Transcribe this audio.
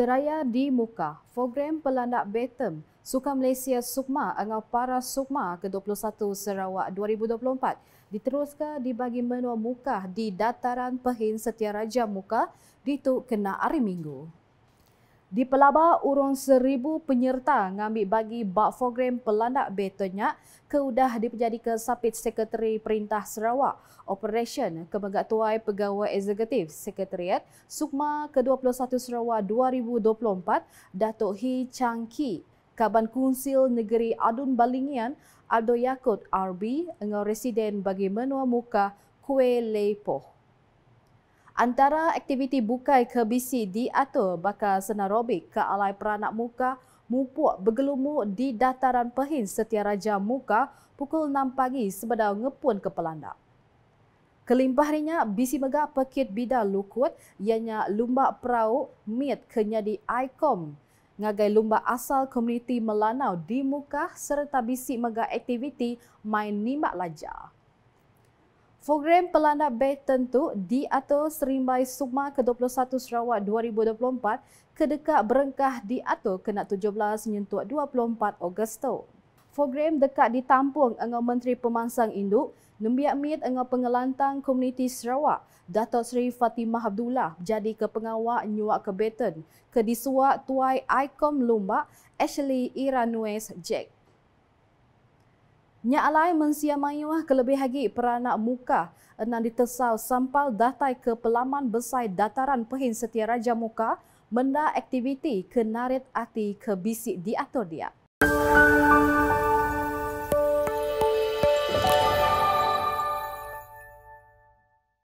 Seraya di muka, program pelandak Betem, Sukan Malaysia Sukma atau Para Sukma ke-21 Sarawak 2024 diteruskan di dibagi menua muka di Dataran Pehin Setia Raja Muka di Tuk Kena Hari Minggu. Di pelabar, urung seribu penyerta ngambil bagi bak program pelandak betonyak keudah dipenjadi ke Sapit Sekretari Perintah Sarawak Operation Kemegat Tuai Pegawai Eksekutif Sekretariat Sukma ke-21 Sarawak 2024 Datuk Hi Chang Ki Kaban Kunsil Negeri Adun Balingian Abdul Yakut RB dengan Residen bagi menua muka Kue Lepoh. Antara aktiviti bukai kebisi diatur bakal senarobik ke alai peranak muka mupuk bergelumur di dataran pehin setia raja muka pukul 6 pagi sebedar ngepun ke pelanda. Kelimpah harinya, bisi megah pekit bida lukut ianya lumba perahu mit kenyadi ikom ngagai lumba asal komuniti Melanau di muka serta bisi megah aktiviti main nimak lajar. Program Pelanda Bay Tentu diatur Serimbai Suma ke-21 Sarawak 2024 kedekat berengkah di diatur ke-17 menyentuh 24 Ogos tu. Program dekat ditampung dengan Menteri Pemansang Induk Nembiak Mid dengan Pengelantang Komuniti Sarawak datuk Sri Fatimah Abdullah jadi ke nyuak ke Baton Tuai Icom lumba Ashley Iranues Jack. Nya Alai mensia mayuah kelebih lagi peranak muka enang ditesau sampal datai ke pelaman besai dataran pehin setia Raja Muka menda aktiviti kenarit ati ke bisik diatur dia. Música